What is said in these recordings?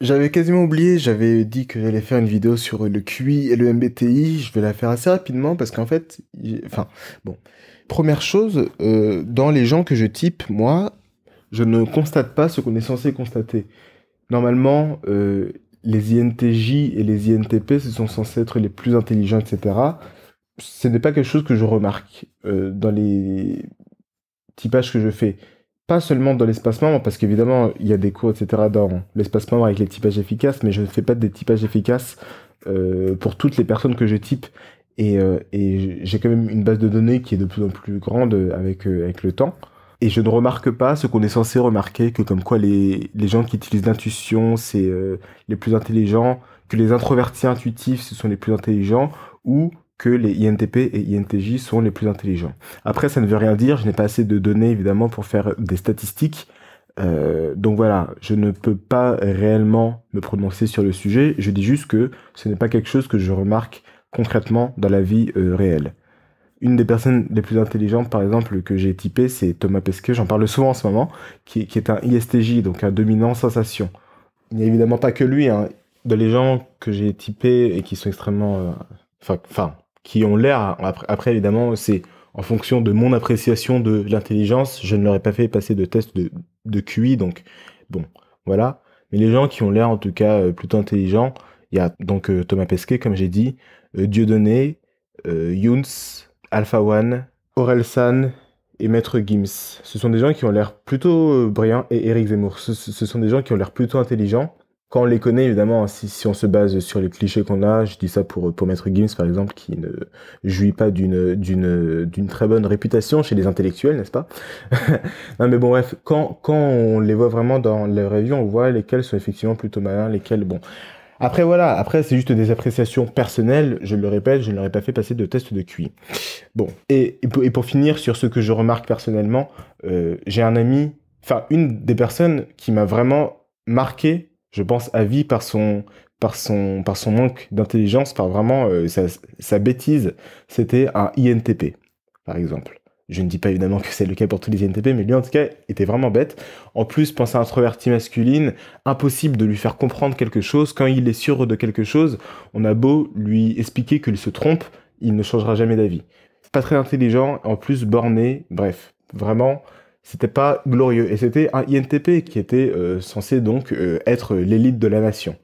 J'avais quasiment oublié, j'avais dit que j'allais faire une vidéo sur le QI et le MBTI. Je vais la faire assez rapidement parce qu'en fait, enfin, bon. Première chose, euh, dans les gens que je type, moi, je ne constate pas ce qu'on est censé constater. Normalement, euh, les INTJ et les INTP, ce sont censés être les plus intelligents, etc. Ce n'est pas quelque chose que je remarque euh, dans les typages que je fais pas seulement dans l'espace membre, parce qu'évidemment, il y a des cours, etc., dans l'espace membre avec les typages efficaces, mais je ne fais pas des typages efficaces euh, pour toutes les personnes que je type. Euh, et, j'ai quand même une base de données qui est de plus en plus grande avec, euh, avec le temps. Et je ne remarque pas ce qu'on est censé remarquer, que comme quoi les, les gens qui utilisent l'intuition, c'est les plus intelligents, que les introvertis intuitifs, ce sont les plus intelligents, ou que les INTP et INTJ sont les plus intelligents. Après, ça ne veut rien dire, je n'ai pas assez de données évidemment pour faire des statistiques. Euh, donc voilà, je ne peux pas réellement me prononcer sur le sujet, je dis juste que ce n'est pas quelque chose que je remarque concrètement dans la vie euh, réelle. Une des personnes les plus intelligentes, par exemple, que j'ai typé, c'est Thomas Pesquet, j'en parle souvent en ce moment, qui, est un ISTJ, donc un dominant sensation. Il n'y a évidemment pas que lui, hein. les gens que j'ai typés et qui sont extrêmement... Euh, qui ont l'air. Après, évidemment, c'est en fonction de mon appréciation de l'intelligence. Je ne leur ai pas fait passer de test de, de QI, donc bon, voilà. Mais les gens qui ont l'air en tout cas euh, plutôt intelligents, il y a donc euh, Thomas Pesquet, comme j'ai dit, euh, Dieudonné, euh, Alpha One, Aurel San et Maître Gims. Ce sont des gens qui ont l'air plutôt brillants, et Eric Zemmour. ce, sont des gens qui ont l'air plutôt intelligents quand on les connaît, évidemment, si, si on se base sur les clichés qu'on a, je dis ça pour, pour Maître Gims, par exemple, qui ne jouit pas d'une, d'une, d'une très bonne réputation chez les intellectuels, n'est-ce pas Non, mais bon, bref, quand, quand on les voit vraiment dans les vie, on voit lesquels sont effectivement plutôt malins, lesquels, bon... Après, voilà, après, c'est juste des appréciations personnelles, je le répète, je ne leur pas fait passer de test de QI. Bon, et, pour, finir sur ce que je remarque personnellement, euh, j'ai un ami, enfin, une des personnes qui m'a vraiment marqué je pense, à vie par son, par son, par son manque d'intelligence, par vraiment euh, sa, bêtise. C'était un INTP, par exemple. Je ne dis pas évidemment que c'est le cas pour tous les INTP, mais lui en tout cas était vraiment bête. En plus, à introvertie masculine, impossible de lui faire comprendre quelque chose. Quand il est sûr de quelque chose, on a beau lui expliquer qu'il se trompe, il ne changera jamais d'avis. Pas très intelligent, en plus borné, bref, vraiment c'était pas glorieux. Et c'était un INTP qui était euh, censé donc euh, être l'élite de la nation.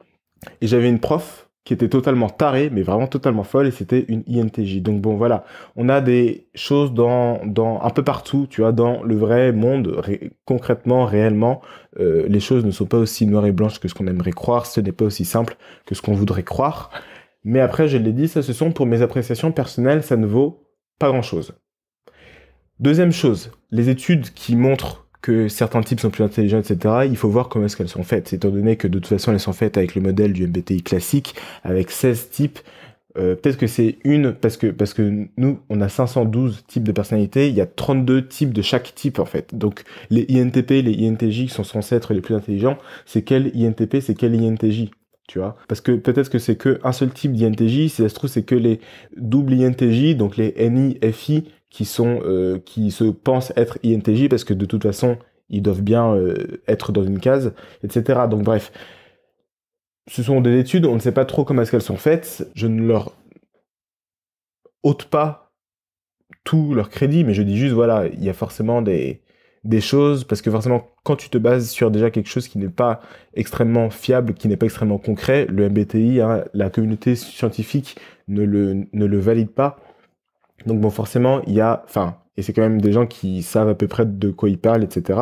Et j'avais une prof qui était totalement tarée, mais vraiment totalement folle, et c'était une INTJ. Donc bon, voilà, on a des choses dans, un peu partout, tu vois, dans le vrai monde, concrètement, réellement, euh, les choses ne sont pas aussi noires et blanches que ce qu'on aimerait croire, ce n'est pas aussi simple que ce qu'on voudrait croire. Mais après, je l'ai dit, ça, ce sont pour mes appréciations personnelles, ça ne vaut pas grand-chose. Deuxième chose, les études qui montrent que certains types sont plus intelligents, etc., il faut voir comment est-ce qu'elles sont faites, étant donné que de toute façon elles sont faites avec le modèle du MBTI classique, avec 16 types. Euh, peut-être que c'est une, parce que, parce que nous, on a 512 types de personnalités, il y a 32 types de chaque type en fait. Donc les INTP, les INTJ qui sont censés être les plus intelligents, c'est quel INTP, c'est quel INTJ tu vois. Parce que peut-être que c'est que un seul type d'INTJ, si ça se trouve, c'est que les doubles INTJ, donc les NIFI, qui sont, euh, qui se pensent être INTJ parce que de toute façon, ils doivent bien euh, être dans une case, etc. Donc bref. Ce sont des études, on ne sait pas trop comment est-ce qu'elles sont faites. Je ne leur ôte pas tout leur crédit, mais je dis juste, voilà, il y a forcément des, des choses, parce que forcément, quand tu te bases sur déjà quelque chose qui n'est pas extrêmement fiable, qui n'est pas extrêmement concret, le MBTI, hein, la communauté scientifique ne le, ne le valide pas. Donc bon, forcément, il y a, enfin, et c'est quand même des gens qui savent à peu près de quoi ils parlent, etc.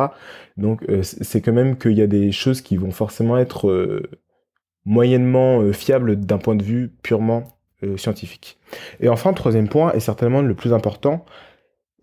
Donc euh, c'est quand même qu'il y a des choses qui vont forcément être euh, moyennement euh, fiables d'un point de vue purement scientifique. Et enfin, troisième point, et certainement le plus important,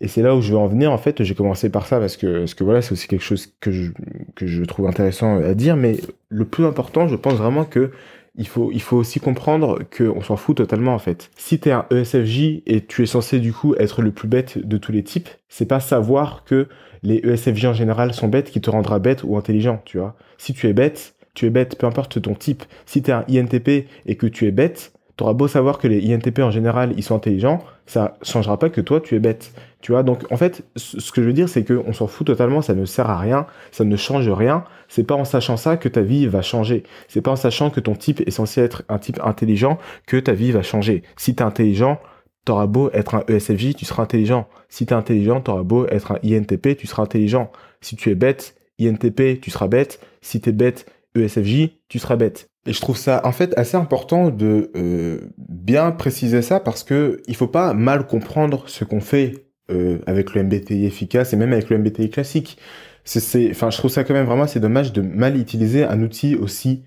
et c'est là où je veux en venir. En fait, j'ai commencé par ça parce que, ce que voilà, c'est aussi quelque chose que je, que je trouve intéressant à dire. Mais le plus important, je pense vraiment que il faut, il faut aussi comprendre qu'on s'en fout totalement en fait. Si t'es un ESFJ et tu es censé du coup être le plus bête de tous les types, c'est pas savoir que les ESFJ en général sont bêtes qui te rendra bête ou intelligent, tu vois. Si tu es bête, tu es bête, peu importe ton type. Si t'es un INTP et que tu es bête, t'auras beau savoir que les INTP en général ils sont intelligents, ça changera pas que toi tu es bête. Tu vois, donc en fait, ce que je veux dire, c'est qu'on s'en fout totalement, ça ne sert à rien, ça ne change rien. C'est pas en sachant ça que ta vie va changer. C'est pas en sachant que ton type est censé être un type intelligent que ta vie va changer. Si t'es intelligent, t'auras beau être un ESFJ, tu seras intelligent. Si t'es intelligent, t'auras beau être un INTP, tu seras intelligent. Si tu es bête, INTP, tu seras bête. Si t'es bête, ESFJ, tu seras bête. Et je trouve ça en fait assez important de euh, bien préciser ça parce que il faut pas mal comprendre ce qu'on fait euh, avec le MBTI efficace et même avec le MBTI classique. C'est, enfin, je trouve ça quand même vraiment c'est dommage de mal utiliser un outil aussi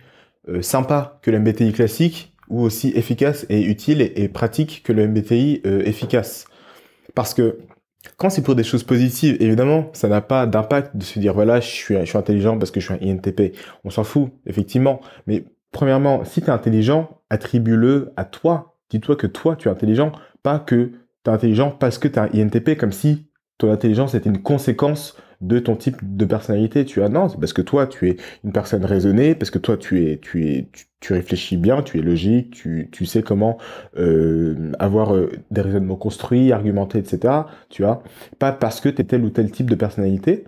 euh, sympa que le MBTI classique ou aussi efficace et utile et, pratique que le MBTI euh, efficace. Parce que quand c'est pour des choses positives, évidemment, ça n'a pas d'impact de se dire voilà, je suis, je suis intelligent parce que je suis un INTP. On s'en fout, effectivement. Mais premièrement, si tu es intelligent, attribue-le à toi. Dis-toi que toi, tu es intelligent, pas que t'es intelligent parce que un INTP, comme si ton intelligence était une conséquence de ton type de personnalité. Tu as non, c'est parce que toi, tu es une personne raisonnée, parce que toi, tu es, tu es, tu, réfléchis bien, tu es logique, tu, sais comment euh, avoir euh, des raisonnements construits, argumentés, etc. Tu as pas parce que t'es tel ou tel type de personnalité.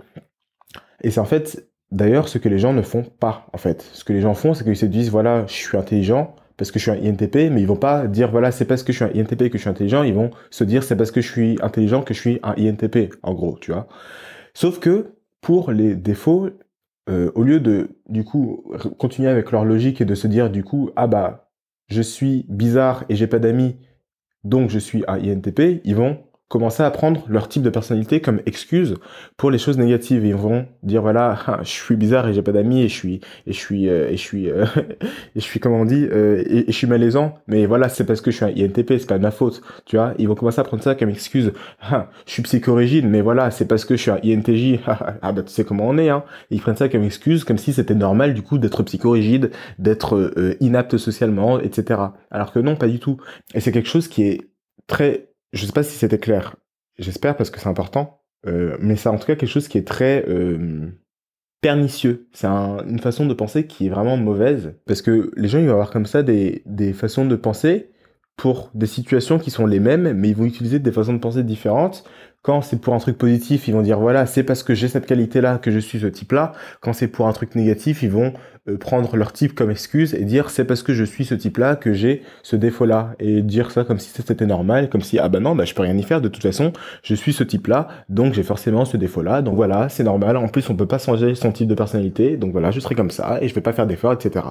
Et c'est en fait, d'ailleurs, ce que les gens ne font pas. En fait, ce que les gens font, c'est qu'ils se disent voilà, je suis intelligent, parce que je suis un INTP, mais ils vont pas dire voilà c'est parce que je suis un INTP que je suis intelligent, ils vont se dire c'est parce que je suis intelligent que je suis un INTP, en gros, tu vois. Sauf que pour les défauts, euh, au lieu de du coup continuer avec leur logique et de se dire du coup ah bah je suis bizarre et j'ai pas d'amis, donc je suis un INTP, ils vont commencer à prendre leur type de personnalité comme excuse pour les choses négatives. Ils vont dire voilà, ah, je suis bizarre et j'ai pas d'amis et je suis et je suis euh, et je suis euh, et je suis comment on dit euh, et, je suis malaisant. Mais voilà, c'est parce que je suis un INTP, c'est pas de ma faute. Tu vois, ils vont commencer à prendre ça comme excuse. Ah, je suis psychorigide, mais voilà, c'est parce que je suis un INTJ. Ah, ah bah tu sais comment on est. Hein. Ils prennent ça comme excuse, comme si c'était normal du coup d'être psychorigide, d'être inapte socialement, etc. Alors que non, pas du tout. Et c'est quelque chose qui est très je ne sais pas si c'était clair. J'espère parce que c'est important. Euh, mais c'est en tout cas quelque chose qui est très euh, pernicieux. C'est une façon de penser qui est vraiment mauvaise. Parce que les gens, ils vont avoir comme ça des, des façons de penser pour des situations qui sont les mêmes, mais ils vont utiliser des façons de penser différentes. Quand c'est pour un truc positif, ils vont dire voilà, c'est parce que j'ai cette qualité-là que je suis ce type-là. Quand c'est pour un truc négatif, ils vont euh, prendre leur type comme excuse et dire c'est parce que je suis ce type-là que j'ai ce défaut-là et dire ça comme si c'était normal, comme si ah ben non, bah je peux rien y faire de toute façon, je suis ce type-là, donc j'ai forcément ce défaut-là, donc voilà, c'est normal. En plus, on peut pas changer son type de personnalité, donc voilà, je serai comme ça et je vais pas faire d'efforts, etc.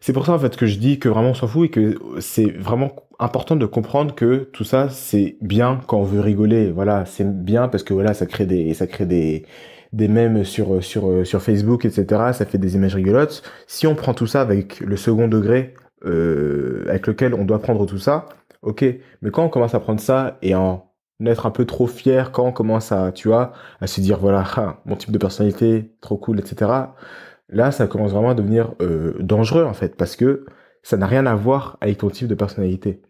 C'est pour ça en fait que je dis que vraiment on s'en fout et que c'est vraiment important de comprendre que tout ça c'est bien quand on veut rigoler. Voilà, c'est bien parce que voilà ça crée des ça crée des des mèmes sur sur sur Facebook etc. Ça fait des images rigolotes. Si on prend tout ça avec le second degré euh, avec lequel on doit prendre tout ça, ok. Mais quand on commence à prendre ça et en être un peu trop fier quand on commence à tu vois à se dire voilà mon type de personnalité trop cool etc là, ça commence vraiment à devenir euh, dangereux, en fait, parce que ça n'a rien à voir avec ton type de personnalité.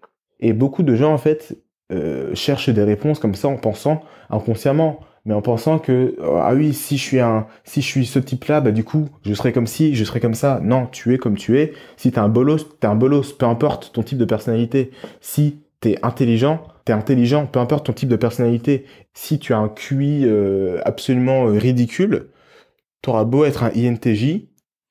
Et beaucoup de gens, en fait, euh, cherchent des réponses comme ça en pensant inconsciemment, mais en pensant que, euh, ah oui, si je suis un, si je suis ce type-là, bah, du coup, je serai comme ci, je serai comme ça. Non, tu es comme tu es. Si t'es un bolos, t'es un bolos, peu importe ton type de personnalité. Si t'es intelligent, t'es intelligent, peu importe ton type de personnalité. Si tu as un QI absolument ridicule, t'auras beau être un INTJ,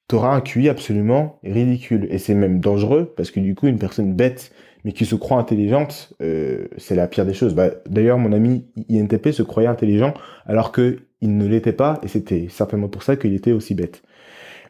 t'auras un QI absolument ridicule. Et c'est même dangereux, parce que du coup, une personne bête, mais qui se croit intelligente, euh, c'est la pire des choses. Bah, d'ailleurs, mon ami INTP se croyait intelligent, alors qu'il ne l'était pas, et c'était certainement pour ça qu'il était aussi bête.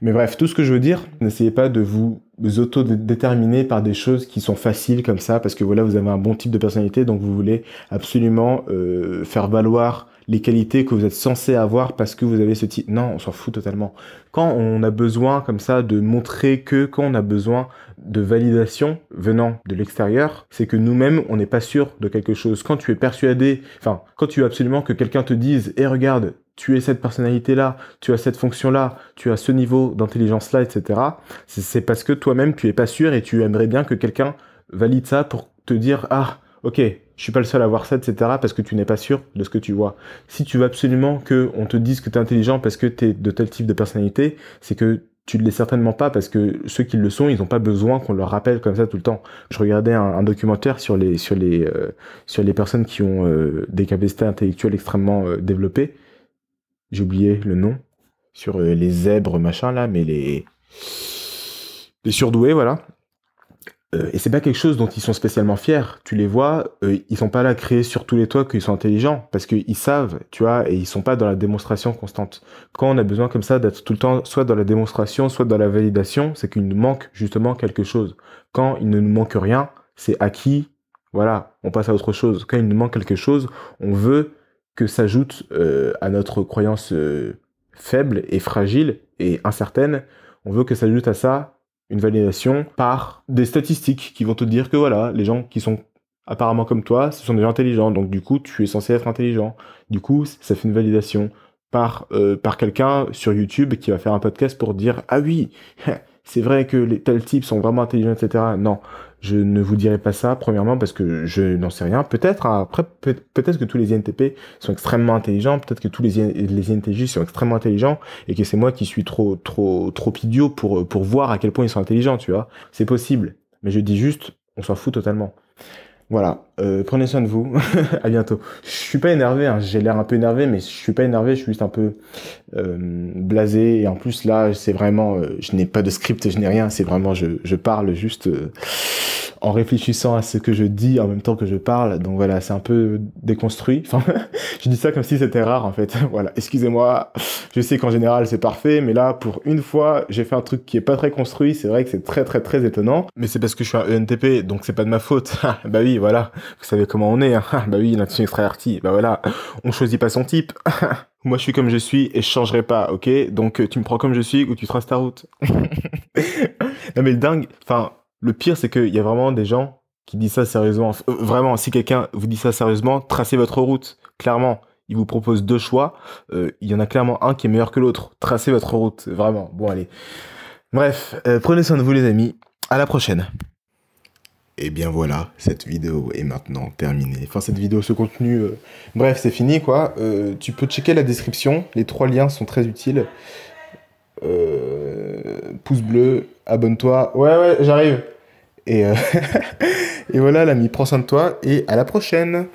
Mais bref, tout ce que je veux dire, n'essayez pas de vous auto-déterminer par des choses qui sont faciles comme ça, parce que voilà, vous avez un bon type de personnalité, donc vous voulez absolument euh, faire valoir les qualités que vous êtes censé avoir parce que vous avez ce titre. Non, on s'en fout totalement. Quand on a besoin comme ça de montrer que, quand on a besoin de validation venant de l'extérieur, c'est que nous-mêmes, on n'est pas sûr de quelque chose. Quand tu es persuadé, enfin, quand tu veux absolument que quelqu'un te dise, et eh, regarde, tu es cette personnalité-là, tu as cette fonction-là, tu as ce niveau d'intelligence-là, etc. C'est parce que toi-même, tu es pas sûr et tu aimerais bien que quelqu'un valide ça pour te dire, ah, ok, je suis pas le seul à voir ça, etc. Parce que tu n'es pas sûr de ce que tu vois. Si tu veux absolument que on te dise que tu es intelligent parce que tu es de tel type de personnalité, c'est que tu ne l'es certainement pas parce que ceux qui le sont, ils n'ont pas besoin qu'on leur rappelle comme ça tout le temps. Je regardais un, documentaire sur les sur les euh, sur les personnes qui ont euh, des capacités intellectuelles extrêmement euh, développées. J'ai oublié le nom sur les zèbres machin là, mais les les surdoués voilà. Euh, et c'est pas quelque chose dont ils sont spécialement fiers. Tu les vois, euh, ils sont pas là créés sur tous les toits qu'ils sont intelligents parce qu'ils savent, tu vois, et ils sont pas dans la démonstration constante. Quand on a besoin comme ça d'être tout le temps soit dans la démonstration, soit dans la validation, c'est qu'il nous manque justement quelque chose. Quand il ne nous manque rien, c'est acquis. Voilà, on passe à autre chose. Quand il nous manque quelque chose, on veut que s'ajoute euh, à notre croyance faible et fragile et incertaine, on veut que s'ajoute à ça une validation par des statistiques qui vont te dire que voilà, les gens qui sont apparemment comme toi, ce sont des gens intelligents, donc du coup, tu es censé être intelligent. Du coup, ça fait une validation par, euh, par quelqu'un sur YouTube qui va faire un podcast pour dire ah oui, c'est vrai que les tels types sont vraiment intelligents, etc. Non, je ne vous dirai pas ça, premièrement, parce que je n'en sais rien. Peut-être, hein, après, peut-être que tous les INTP sont extrêmement intelligents, peut-être que tous les, les INTJ sont extrêmement intelligents, et que c'est moi qui suis trop, trop, trop idiot pour, pour voir à quel point ils sont intelligents, tu vois. C'est possible. Mais je dis juste, on s'en fout totalement. Voilà, euh, prenez soin de vous. à bientôt. Je suis pas énervé, hein. j'ai l'air un peu énervé, mais je suis pas énervé, je suis juste un peu euh, blasé. Et en plus là, c'est vraiment, euh, je n'ai pas de script, je n'ai rien. C'est vraiment, je, je parle juste en réfléchissant à ce que je dis en même temps que je parle. Donc voilà, c'est un peu déconstruit. Enfin, je dis ça comme si c'était rare en fait. Voilà, excusez-moi. Je sais qu'en général c'est parfait, mais là pour une fois, j'ai fait un truc qui est pas très construit. C'est vrai que c'est très très très étonnant. Mais c'est parce que je suis un ENTP, donc c'est pas de ma faute. Ah, bah oui, voilà. Vous savez comment on est. Hein. Ah, bah oui, l'intuition extraverti. Bah voilà, on choisit pas son type. Moi, je suis comme je suis et je changerai pas, ok Donc, euh, tu me prends comme je suis ou tu traces ta route. non, mais le dingue, enfin, le pire, c'est qu'il y a vraiment des gens qui disent ça sérieusement. Euh, vraiment, si quelqu'un vous dit ça sérieusement, tracez votre route. Clairement, il vous propose deux choix. Euh, il y en a clairement un qui est meilleur que l'autre. Tracez votre route. Vraiment. Bon, allez. Bref, euh, prenez soin de vous, les amis. À la prochaine. Et bien voilà, cette vidéo est maintenant terminée. Enfin, cette vidéo, ce contenu, bref, c'est fini quoi. tu peux checker la description. Les trois liens sont très utiles. Euh, pouce bleu, abonne-toi. Ouais, ouais, j'arrive. Et, euh, et voilà, l'ami, prends soin de toi et à la prochaine.